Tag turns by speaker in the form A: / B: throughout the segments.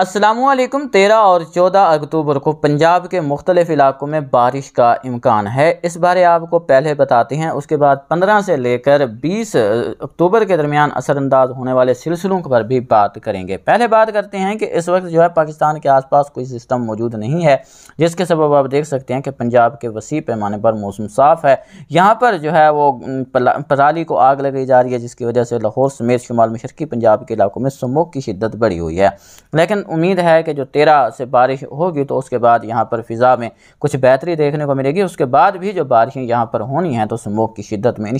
A: असलकम तेरह और चौदह अक्टूबर को पंजाब के मुख्तलिफ़ इलाकों में बारिश का इम्कान है इस बारे आपको पहले बताते हैं उसके बाद पंद्रह से लेकर बीस अक्टूबर के दरमियान असरानंदाज होने वाले सिलसिलों पर भी बात करेंगे पहले बात करते हैं कि इस वक्त जो है पाकिस्तान के आसपास कोई सिस्टम मौजूद नहीं है जिसके सबब आप देख सकते हैं कि पंजाब के वसी पैमाने पर मौसम साफ़ है यहाँ पर जो है वो पराली को आग लगाई जा रही है जिसकी वजह से लाहौर समेत शुमाल मशरकी पंजाब के इलाकों में समोक की शिद्दत बढ़ी हुई है लेकिन उम्मीद है कि जो तेरह से बारिश होगी तो उसके बाद यहाँ पर फ़िज़ा में कुछ बेहतरी देखने को मिलेगी उसके बाद भी जो बारिशें यहाँ पर होनी हैं तो स्मोक की शिद्दत में इन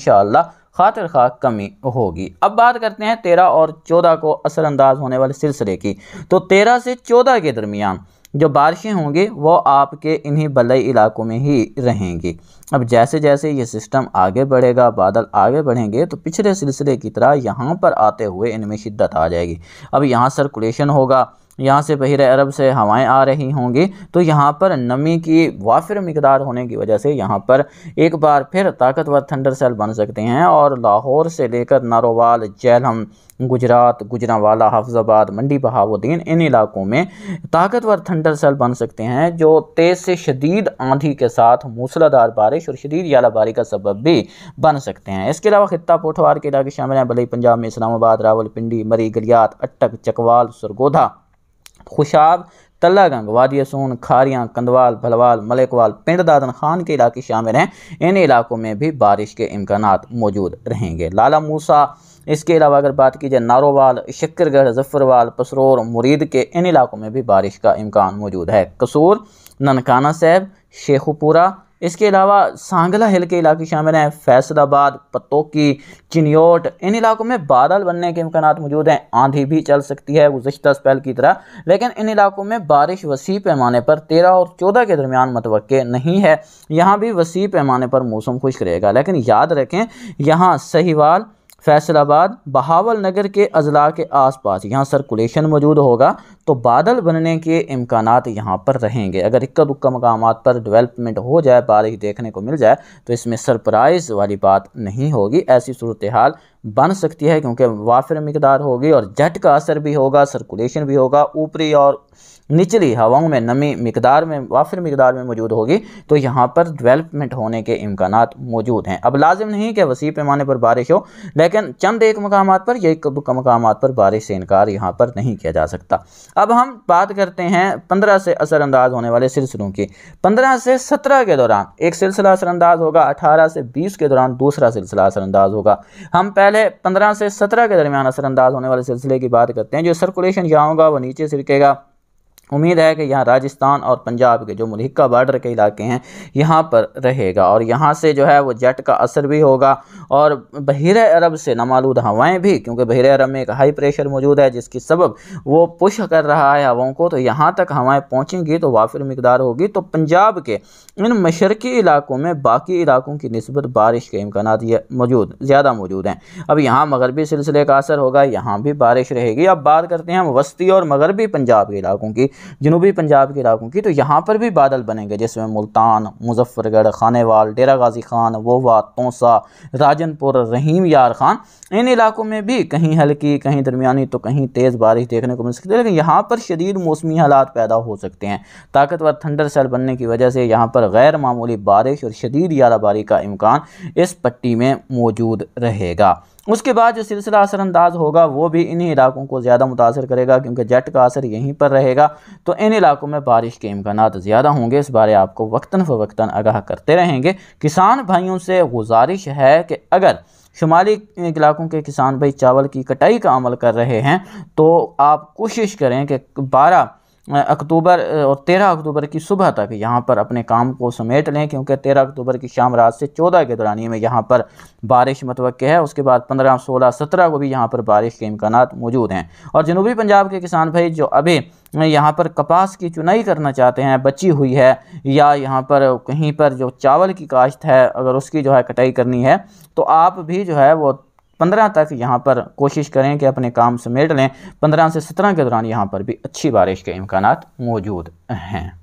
A: खातिर खा कमी होगी अब बात करते हैं तेरह और चौदह को असरअंदाज होने वाले सिलसिले की तो तेरह से चौदह के दरमियान जो बारिशें होंगी वो आपके इन्हीं बलई इलाकों में ही रहेंगी अब जैसे जैसे ये सिस्टम आगे बढ़ेगा बादल आगे बढ़ेंगे तो पिछले सिलसिले की तरह यहाँ पर आते हुए इनमें शिद्दत आ जाएगी अब यहाँ सर्कुलेशन होगा यहाँ से बहिर अरब से हवाएं आ रही होंगी तो यहाँ पर नमी की वाफिर मकदार होने की वजह से यहाँ पर एक बार फिर ताकतवर थंडर सेल बन सकते हैं और लाहौर से लेकर नारोवाल जहलम गुजरात गुजरावाला हाफजाबाद मंडी बहाउद्दीन इन इलाकों में ताकतवर थंडर सेल बन सकते हैं जो तेज़ से शदीद आंधी के साथ मूसलाधार बारिश और शदीद यालाबारी का सबब भी बन सकते हैं इसके अलावा खत्ता पोठवार के इलाके शामिल हैं भले पंजाब में इस्लामाबाद रावलपिंडी मरी गलियात अटक चकवाल सरगोधा खुशाब गंग वादिया सोन खारियाँ कंदवाल भलवाल मलेकवाल पिंड दादन खान के इलाके शामिल हैं इन इलाकों में भी बारिश के इम्कान मौजूद रहेंगे लाला मूसा इसके अलावा अगर बात की जाए नारोवाल शक्करगढ़ जफरवाल पसरोर मुरीद के इन इलाकों में भी बारिश का इम्कान मौजूद है कसूर ननकाना साहब शेखुपुरा इसके अलावा सांगला हिल के इलाके शामिल हैं फैसलाबाद पतोकी चिनियोट इन इलाकों में बादल बनने के इम्कान मौजूद हैं आंधी भी चल सकती है गुजशत स्पेल की तरह लेकिन इन इलाकों में बारिश वसी पैमाने पर तेरह और चौदह के दरमियान मतव नहीं है यहाँ भी वसी पैमाने पर मौसम खुश्क रहेगा लेकिन याद रखें यहाँ सहीवाल फैसलाबाद बहावल नगर के अजला के आसपास यहाँ सर्कुलेशन मौजूद होगा तो बादल बनने के इम्कान यहाँ पर रहेंगे अगर इक्का दुक्का मकाम पर डेवलपमेंट हो जाए बारिश देखने को मिल जाए तो इसमें सरप्राइज़ वाली बात नहीं होगी ऐसी सूरत हाल बन सकती है क्योंकि वाफिर मकदार होगी और जट का असर भी होगा सर्कुलेशन भी होगा ऊपरी और निचली हवाओं में नमी मकदार में वाफिर मकदार में मौजूद होगी तो यहाँ पर डेवलपमेंट होने के इम्कान मौजूद हैं अब लाजिम नहीं कि वसी पैमाने पर बारिश हो लेकिन चंद एक मकाम पर या एक मकाम पर बारिश से इनकार यहाँ पर नहीं किया जा सकता अब हम बात करते हैं पंद्रह से असरअंदाज होने वाले सिलसिलों की पंद्रह से सत्रह के दौरान एक सिलसिला असरअंदाज होगा अठारह से बीस के दौरान दूसरा सिलसिला असरअंदाज होगा हम पहले पंद्रह से सत्रह के दरमियान असरअंदाज होने वाले सिलसिले की बात करते हैं जो सर्कुलेशन यहाँ होगा वो नीचे सिरकेगा उम्मीद है कि यहाँ राजस्थान और पंजाब के जो मलिका बार्डर के इलाके हैं यहाँ पर रहेगा और यहाँ से जो है वो जेट का असर भी होगा और बहर अरब से नमालूद हवाएं भी क्योंकि बहर अरब में एक हाई प्रेशर मौजूद है जिसकी सबब वो पुश कर रहा है हवाओं को तो यहाँ तक हवाएं पहुँचेंगी तो वाफिर मकदार होगी तो पंजाब के इन मशरकी इलाकों में बाकी इलाकों की नस्बत बारिश के इम्कान मौजूद ज़्यादा मौजूद हैं अब यहाँ मगरबी सिलसिले का असर होगा यहाँ भी बारिश रहेगी अब बात करते हैं वस्ती और मगरबी पंजाब के इलाकों की जनूबी पंजाब के इलाकों की तो यहाँ पर भी बादल बनेंगे जिसमें मुल्तान मुजफ्फरगढ़ खानेवाल डेरा गाजी खान वोवा तोसा राजनपुर रहीम यार खान इन इलाकों में भी कहीं हल्की कहीं दरमिया तो कहीं तेज़ बारिश देखने को मिल सकती है लेकिन यहाँ पर शदीद मौसमी हालात पैदा हो सकते हैं ताकतवर थंडर सेल बनने की वजह से यहाँ पर गैर मामूली बारिश और शदीद याराबारी का इम्कान इस पट्टी में मौजूद रहेगा उसके बाद जो सिलसिला असरअंदाज होगा वो भी इन्हीं इलाकों को ज़्यादा मुतासर करेगा क्योंकि जेट का असर यहीं पर रहेगा तो इन इलाकों में बारिश के इम्कान ज़्यादा होंगे इस बारे आपको वक्ता फ़वक्ता आगाह करते रहेंगे किसान भाइयों से गुजारिश है कि अगर शुमाली इलाकों के किसान भाई चावल की कटाई का अमल कर रहे हैं तो आप कोशिश करें कि बारह अक्टूबर और तेरह अक्टूबर की सुबह तक यहाँ पर अपने काम को समेट लें क्योंकि तेरह अक्टूबर की शाम रात से चौदह के दौरानी में यहाँ पर बारिश मतवक़ है उसके बाद पंद्रह सोलह सत्रह को भी यहाँ पर बारिश के इम्कान मौजूद हैं और जनूबी पंजाब के किसान भाई जो अभी यहाँ पर कपास की चुनाई करना चाहते हैं बची हुई है या यहाँ पर कहीं पर जो चावल की काश्त है अगर उसकी जो है कटाई करनी है तो आप भी जो है वो पंद्रह तक यहाँ पर कोशिश करें कि अपने काम समेट लें पंद्रह से सत्रह के दौरान यहाँ पर भी अच्छी बारिश के इम्कान मौजूद हैं